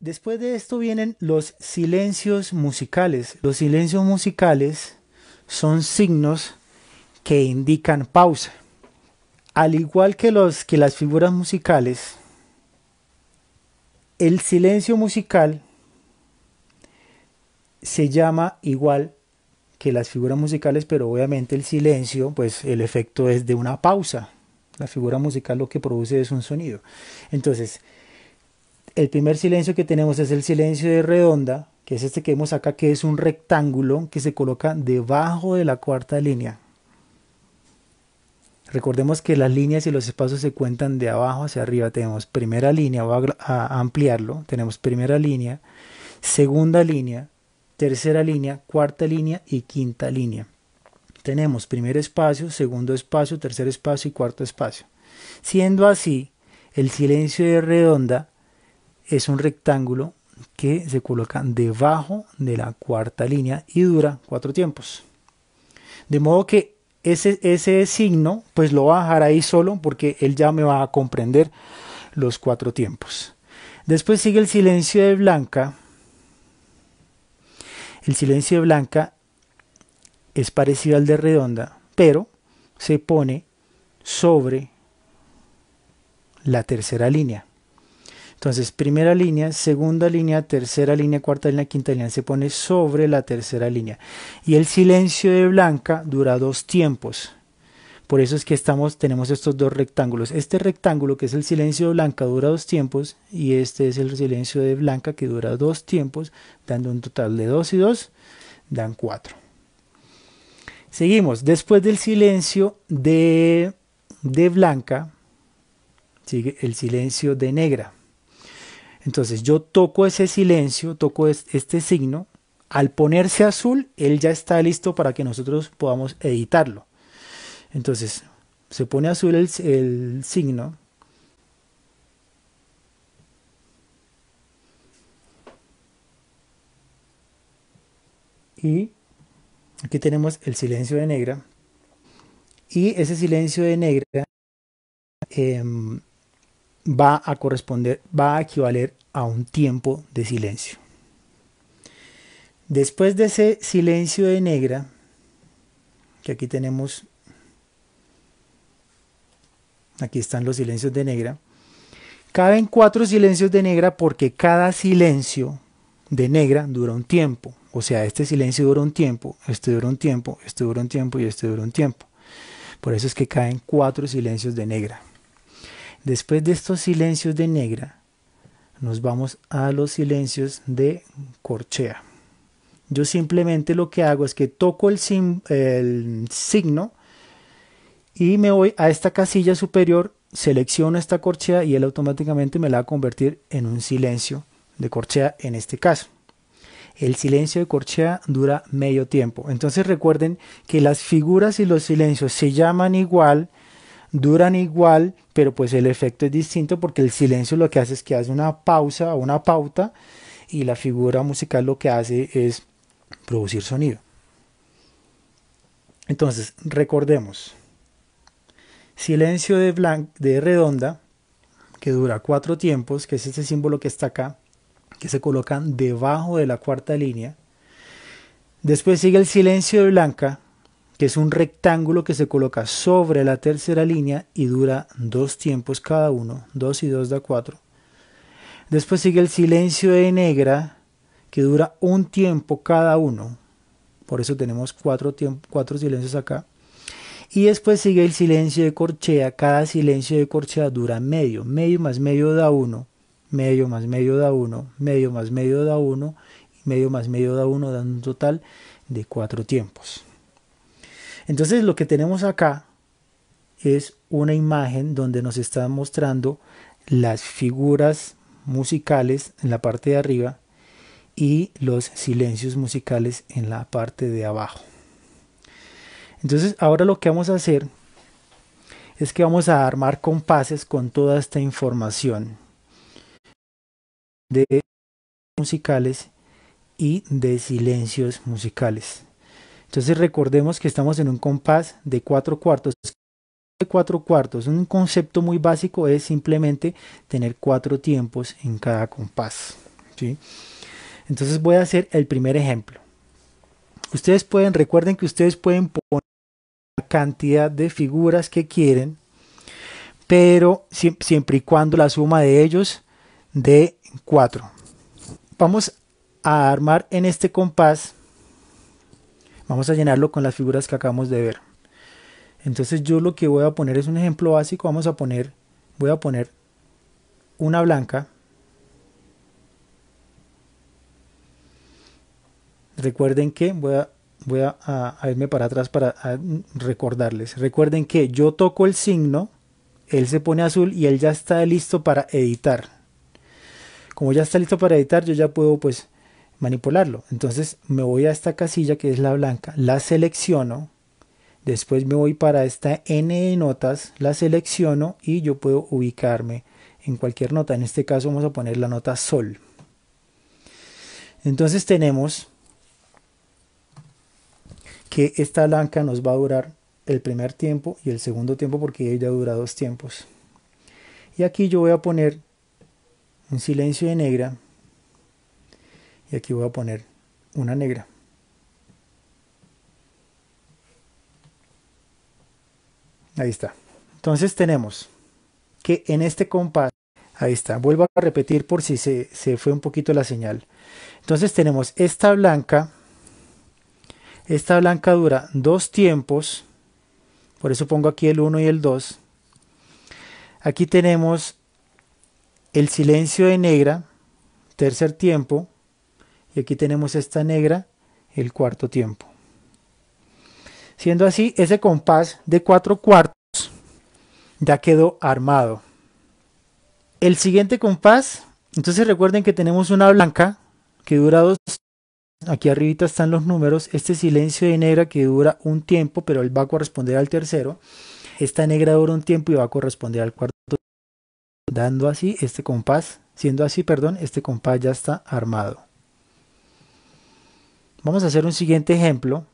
Después de esto vienen los silencios musicales. Los silencios musicales son signos que indican pausa. Al igual que, los, que las figuras musicales, el silencio musical se llama igual que las figuras musicales, pero obviamente el silencio, pues el efecto es de una pausa. La figura musical lo que produce es un sonido. Entonces, el primer silencio que tenemos es el silencio de redonda, que es este que vemos acá, que es un rectángulo que se coloca debajo de la cuarta línea. Recordemos que las líneas y los espacios se cuentan de abajo hacia arriba. Tenemos primera línea, voy a ampliarlo. Tenemos primera línea, segunda línea, tercera línea, cuarta línea y quinta línea. Tenemos primer espacio, segundo espacio, tercer espacio y cuarto espacio. Siendo así, el silencio de redonda es un rectángulo que se coloca debajo de la cuarta línea y dura cuatro tiempos. De modo que ese, ese, signo, pues lo va a dejar ahí solo porque él ya me va a comprender los cuatro tiempos. Después sigue el silencio de Blanca. El silencio de Blanca es parecido al de Redonda, pero se pone sobre la tercera línea. Entonces, primera línea, segunda línea, tercera línea, cuarta línea, quinta línea. Se pone sobre la tercera línea. Y el silencio de blanca dura dos tiempos. Por eso es que estamos, tenemos estos dos rectángulos. Este rectángulo que es el silencio de blanca dura dos tiempos y este es el silencio de blanca que dura dos tiempos, dando un total de dos y dos, dan cuatro. Seguimos, después del silencio de, de blanca, sigue el silencio de negra. Entonces yo toco ese silencio, toco este signo. Al ponerse azul, él ya está listo para que nosotros podamos editarlo. Entonces se pone azul el, el signo. Y aquí tenemos el silencio de negra. Y ese silencio de negra em, va a corresponder, va a equivaler a un tiempo de silencio. Después de ese silencio de negra, que aquí tenemos, aquí están los silencios de negra, caben cuatro silencios de negra porque cada silencio de negra dura un tiempo. O sea, este silencio dura un tiempo, este dura un tiempo, este dura un tiempo y este dura un tiempo. Por eso es que caen cuatro silencios de negra. Después de estos silencios de negra, nos vamos a los silencios de corchea. Yo simplemente lo que hago es que toco el, signo y me voy a esta casilla superior, selecciono esta corchea y él automáticamente me la va a convertir en un silencio de corchea en este caso. El silencio de corchea dura medio tiempo. Entonces recuerden que las figuras y los silencios se llaman igual duran igual, pero pues el efecto es distinto porque el silencio lo que hace es que hace una pausa, una pauta, y la figura musical lo que hace es producir sonido. Entonces, recordemos, silencio de, blanc, de redonda, que dura cuatro tiempos, que es este símbolo que está acá, que se colocan debajo de la cuarta línea. Después sigue el silencio de blanca, que es un rectángulo que se coloca sobre la tercera línea y dura dos tiempos cada uno, dos y dos da cuatro, Después sigue el silencio de negra, que dura un tiempo cada uno, por eso tenemos cuatro, cuatro silencios acá. Y después sigue el silencio de corchea, cada silencio de corchea dura medio, medio más medio da uno, medio más medio da uno, medio más medio da uno, medio más medio da uno, dando un total de cuatro tiempos. Entonces lo que tenemos acá es una imagen donde nos están mostrando las figuras musicales en la parte de arriba y los silencios musicales en la parte de abajo. Entonces ahora lo que vamos a hacer es que vamos a armar compases con toda esta información de musicales y de silencios musicales. Entonces recordemos que estamos en un compás de cuatro cuartos. De cuatro cuartos, un concepto muy básico es simplemente tener cuatro tiempos en cada compás. Entonces voy a hacer el primer ejemplo. Ustedes pueden, recuerden que ustedes pueden poner la cantidad de figuras que quieren, pero siempre y cuando la suma de ellos de 4. Vamos a armar en este compás Vamos a llenarlo con las figuras que acabamos de ver. Entonces yo lo que voy a poner es un ejemplo básico. Vamos a poner, voy a poner una blanca. Recuerden que voy a, a irme para atrás para recordarles. Recuerden que yo toco el signo, él se pone azul y él ya está listo para editar. Como ya está listo para editar, yo ya puedo pues manipularlo. Entonces me voy a esta casilla que es la blanca, la selecciono, después me voy para esta N de notas, la selecciono y yo puedo ubicarme en cualquier nota. En este caso vamos a poner la nota Sol. Entonces tenemos que esta blanca nos va a durar el primer tiempo y el segundo tiempo porque ella dura dos tiempos. Y aquí yo voy a poner un silencio de negra y aquí voy a poner una negra ahí está entonces tenemos que en este compás ahí está vuelvo a repetir por si se, fue un poquito la señal entonces tenemos esta blanca esta blanca dura dos tiempos por eso pongo aquí el 1 y el 2 aquí tenemos el silencio de negra tercer tiempo y aquí tenemos esta negra, el cuarto tiempo. Siendo así, ese compás de cuatro cuartos ya quedó armado. El siguiente compás, entonces recuerden que tenemos una blanca que dura dos. Aquí arribita están los números. Este silencio de negra que dura un tiempo, pero él va a corresponder al tercero. Esta negra dura un tiempo y va a corresponder al cuarto. Dando así este compás, siendo así, perdón, este compás ya está armado. Vamos a hacer un siguiente ejemplo